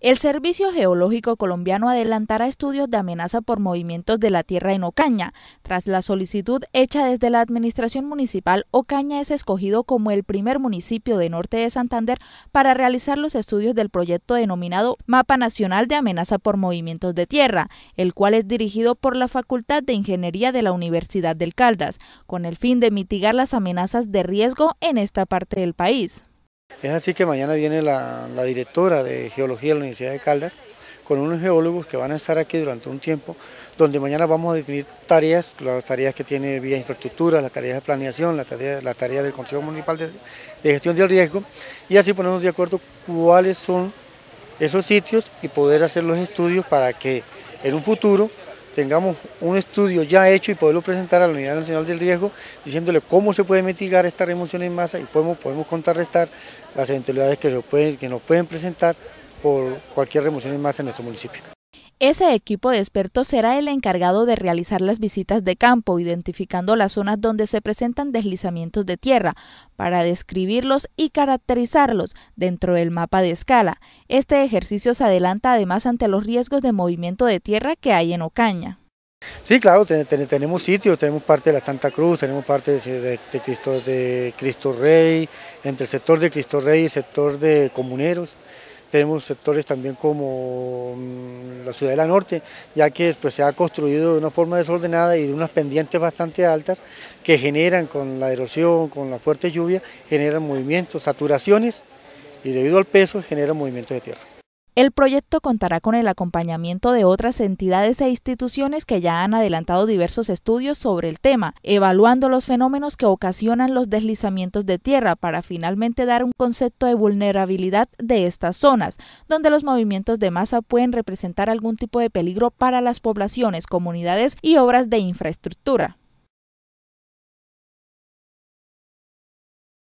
El Servicio Geológico Colombiano adelantará estudios de amenaza por movimientos de la tierra en Ocaña. Tras la solicitud hecha desde la Administración Municipal, Ocaña es escogido como el primer municipio de norte de Santander para realizar los estudios del proyecto denominado Mapa Nacional de Amenaza por Movimientos de Tierra, el cual es dirigido por la Facultad de Ingeniería de la Universidad del Caldas, con el fin de mitigar las amenazas de riesgo en esta parte del país. Es así que mañana viene la, directora de Geología de la Universidad de Caldas con unos geólogos que van a estar aquí durante un tiempo, donde mañana vamos a definir tareas, las tareas que tiene Vía Infraestructura, las tareas de planeación, las tareas, del Consejo Municipal de, de, Gestión del Riesgo, y así ponernos de acuerdo cuáles son esos sitios y poder hacer los estudios para que en un futuro tengamos un estudio ya hecho y poderlo presentar a la Unidad Nacional del Riesgo, diciéndole cómo se puede mitigar esta remoción en masa y podemos, podemos contrarrestar las eventualidades que, pueden, que nos pueden presentar por cualquier remoción en masa en nuestro municipio. Ese equipo de expertos será el encargado de realizar las visitas de campo, identificando las zonas donde se presentan deslizamientos de tierra, para describirlos y caracterizarlos dentro del mapa de escala. Este ejercicio se adelanta además ante los riesgos de movimiento de tierra que hay en Ocaña. Sí, claro, tenemos sitios, tenemos parte de la Santa Cruz, tenemos parte de, Cristo, de Cristo Rey, entre el sector de Cristo Rey y el sector de Comuneros tenemos sectores también como mm, la ciudad de la Norte, ya que se ha construido de una forma desordenada y de unas pendientes bastante altas que generan con la erosión, con la fuerte lluvia, generan movimientos, saturaciones y debido al peso generan movimientos de tierra. El proyecto contará con el acompañamiento de otras entidades e instituciones que ya han adelantado diversos estudios sobre el tema, evaluando los fenómenos que ocasionan los deslizamientos de tierra para finalmente dar un concepto de vulnerabilidad de estas zonas, donde los movimientos de masa pueden representar algún tipo de peligro para las poblaciones, comunidades y obras de infraestructura.